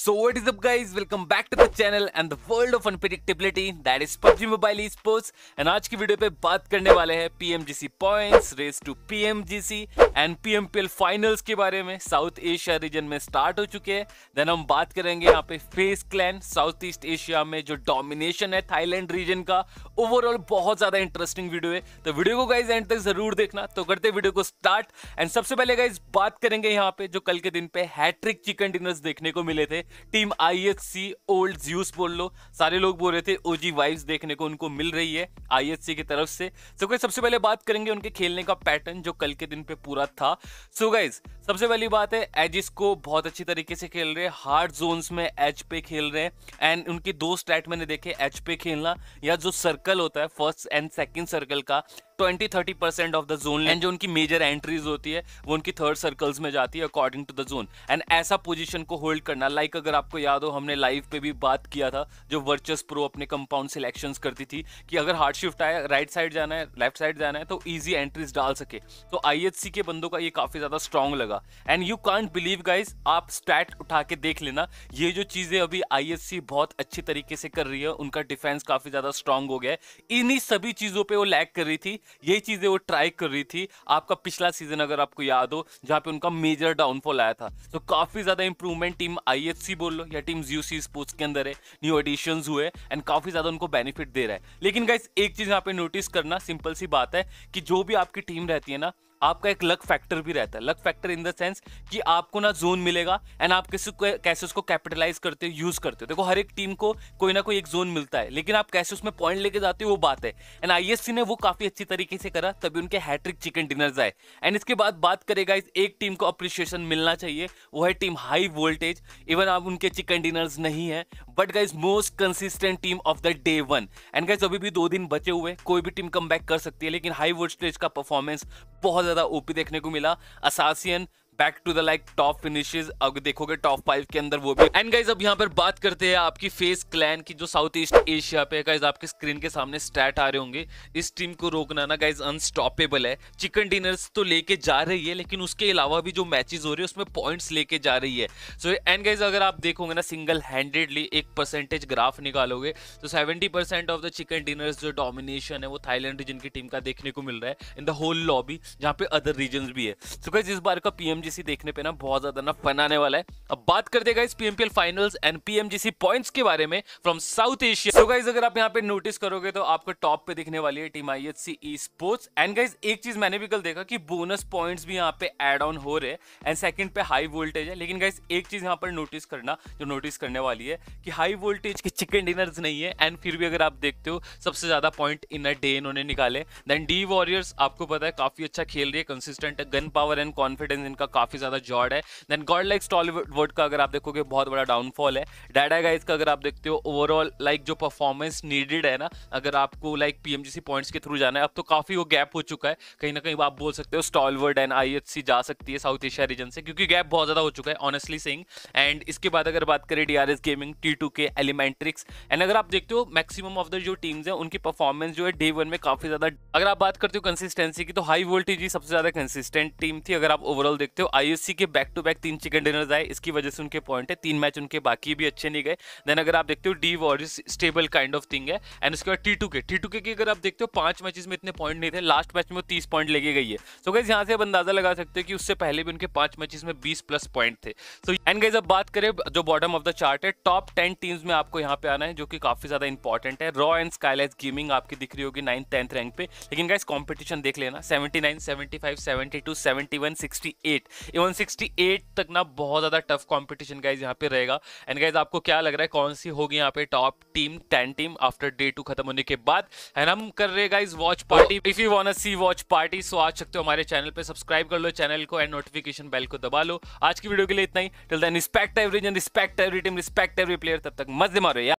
So what is up guys welcome back to the channel and the world of unpredictability that is PUBG Mobile Esports and आज की video पे बात करने वाले हैं PMGC points race to PMGC and PMPL finals के बारे में साउथ एशिया रीजन में स्टार्ट हो चुके हैं देन हम बात करेंगे यहाँ पे Faze Clan South East Asia में जो डोमिनेशन है थाईलैंड रीजन का ओवरऑल बहुत ज्यादा इंटरेस्टिंग वीडियो है तो वीडियो को गाइज एंड तक जरूर देखना तो करते वीडियो को स्टार्ट एंड सबसे पहले गाइज बात करेंगे यहाँ पे जो कल के दिन पे हैट्रिक चिकन डिनर्स देखने को मिले थे team I H C old juice बोल लो सारे लोग बोल रहे थे ओ जी वाइव्स देखने को उनको मिल रही है आई एच सी की तरफ से सो so गाइज सबसे पहले बात करेंगे उनके खेलने का पैटर्न जो कल के दिन पे पूरा था सो so गाइज सबसे पहली बात है एजिस को बहुत अच्छी तरीके से खेल रहे हैं हार्ड जोन्स में एच पे खेल रहे हैं एंड उनके दो स्टैट मैंने देखे एच पे खेलना या जो सर्कल होता है फर्स्ट एंड सेकेंड सर्कल का twenty thirty percent of the zone and जो उनकी मेजर एंट्रीज होती है वो उनकी थर्ड सर्कल्स में जाती है according to the zone and ऐसा पोजिशन को होल्ड करना लाइक like अगर आपको याद हो हमने लाइव पे भी बात किया था जो वर्चस प्रो अपने कंपाउंड सिलेक्शन करती थी कि अगर हार्ड शिफ्ट आया राइट साइड जाना है लेफ्ट साइड जाना है तो ईजी एंट्रीज डाल सके तो आई के बंदों का ये काफ़ी ज़्यादा स्ट्रांग लगा and you can't believe guys आप स्टैट उठा के देख लेना ये जो चीज़ें अभी आई बहुत अच्छी तरीके से कर रही है उनका डिफेंस काफ़ी ज़्यादा स्ट्रांग हो गया है इन्हीं सभी चीज़ों पर वो लैक कर रही थी यही चीज़ें वो ट्राई कर रही थी आपका पिछला सीजन अगर आपको याद हो जहाँ पे उनका मेजर डाउनफॉल आया था तो काफ़ी ज़्यादा इंप्रूवमेंट टीम आई बोल लो या टीम यू स्पोर्ट्स के अंदर है न्यू एडिशन हुए एंड काफ़ी ज़्यादा उनको बेनिफिट दे रहा है लेकिन गाइस एक चीज़ यहाँ पे नोटिस करना सिंपल सी बात है कि जो भी आपकी टीम रहती है ना आपका एक लक फैक्टर भी रहता है luck factor in the sense कि आपको ना जोन मिलेगा एंड आप किसी कैसे उसको कैपिटलाइज करते हो यूज करते हो देखो हर एक टीम को कोई ना कोई एक जोन मिलता है लेकिन आप कैसे उसमें पॉइंट लेके जाते हो वो बात है एंड आईएससी ने वो काफी अच्छी तरीके से करा तभी उनके हैट्रिक चिकन डिनर आए एंड इसके बाद बात करेगा इस एक टीम को अप्रिशिएशन मिलना चाहिए वो है टीम हाई वोल्टेज इवन आप उनके चिकन डिनर्स नहीं है but guys most consistent team of the day one and guys अभी भी दो दिन बचे हुए कोई भी टीम कम कर सकती है लेकिन हाई वोल्टेज का परफॉर्मेंस बहुत ज़्यादा ओपी देखने को मिला असासियन back to the like top finishes अब देखोगे टॉप फाइव के अंदर वो भी एंड गाइज अब यहाँ पर बात करते हैं आपकी फेस क्लैन की जो साउथ ईस्ट एशिया पे गाइज आपके स्क्रीन के सामने स्टैट आ रहे होंगे इस टीम को रोकना ना गाइज अनस्टॉपेबल है चिकन डिनर्स तो लेके जा रही है लेकिन उसके अलावा भी जो मैचेस हो रही है उसमें पॉइंट्स लेके जा रही है सो एंड गाइज अगर आप देखोगे ना सिंगल हैंडेडली एक परसेंटेज ग्राफ निकालोगे तो seventy percent of the chicken dinners जो डोमिनेशन है वो थाईलैंड रीजन की टीम का देखने को मिल रहा है इन द होल लॉबी जहाँ पे अदर रीजन भी है सो गाइज इस बार का पी पीएमजीसी देखने पे ना बहुत ज्यादा ना फन आने वाला है अब बात करते इस PMPL finals and PMGC points के बारे में फ्रॉम साउथ एशिया तो गाइज अगर आप यहाँ पे नोटिस करोगे तो आपको टॉप पे दिखने वाली है team I E sports and guys एक चीज मैंने भी कल देखा कि बोनस पॉइंट्स भी यहाँ पे एड ऑन हो रहे हैं एंड सेकंड पे हाई वोल्टेज है लेकिन गाइज एक चीज यहाँ पर नोटिस करना जो नोटिस करने वाली है कि हाई वोल्टेज के चिकन डिनर्स नहीं है एंड फिर भी अगर आप देखते हो सबसे ज्यादा पॉइंट इन अ डे इन्होंने निकाले देन डी वॉरियर्स आपको पता है काफी अच्छा खेल रही है consistent gun power and confidence इनका काफ़ी ज़्यादा जॉर्ड है देन गॉड लाइक स्टॉलीवुड का अगर आप देखोगे बहुत बड़ा डाउनफॉल है डाडा गाइज का अगर आप देखते हो ओवरऑल लाइक जो परफॉर्मेंस नीडेड है ना अगर आपको लाइक पी पॉइंट्स के थ्रू जाना है अब तो काफ़ी वो गैप हो चुका है कहीं ना कहीं आप बोल सकते हो स्टॉलवर्ड एंड आई जा सकती है साउथ एशिया रीजन से क्योंकि गैप बहुत ज़्यादा हो चुका है ऑनेस्टली सिंग एंड इसके बाद अगर बात करें डी गेमिंग टी टू के एलिमेंट्रिक्स एंड अगर आप देखते हो मैक्सिमम ऑफ द जो टीम्स है उनकी परफॉर्मेंस जो है डे वन में काफ़ी ज़्यादा अगर आप बात करते हो कंसिस्टेंसी की तो हाई वोल्टेज ही सबसे ज़्यादा कंसिस्टेंट टीम थी अगर आप ओवरऑल देखते हो एस सी के बैक टू बैक तीन चिकन डिनर्स आए इसकी वजह से उनके पॉइंट है तीन मैच उनके बाकी भी अच्छे नहीं गए देन अगर आप देखते हो D warriors stable kind of thing है एंड उसके बाद T two K T two K अगर आप देखते हो पांच मैचेस में इतने पॉइंट नहीं थे लास्ट मैच में वो तीस पॉइंट लेके गई है सो गैस यहाँ से आप अंदाजा लगा सकते हो कि उससे पहले भी उनके पांच मैचेस में बीस प्लस पॉइंट थे सो एंड गैस अब बात करें जो बॉटम ऑफ द चार्ट है टॉप टेन टीम्स में आपको यहाँ पे आना है जो कि काफी ज्यादा इंपॉर्टेंट है रॉ एंड स्काईलाइज गेमिंग आपकी दिख रही होगी नाइन टेंथ रैंक पे लेकिन गाइज कॉम्पिटिशन देख लेना seventy nine seventy five seventy two seventy one sixty eight even 68 तक ना बहुत ज़्यादा टफ कॉम्पिटिशन गाइज यहाँ पे रहेगा एंड गाइज आपको क्या लग रहा है कौन सी होगी यहाँ पे top team ten team after day two खत्म होने के बाद एंड हम कर रहे guys watch party if you want see watch party so आज सकते हो हमारे चैनल पर सब्सक्राइब कर लो चैनल को एंड नोटिफिकेशन बेल को दबा लो आज की वीडियो के लिए इतना ही till then respect every respect every team respect every player तब तक मजे मारो यार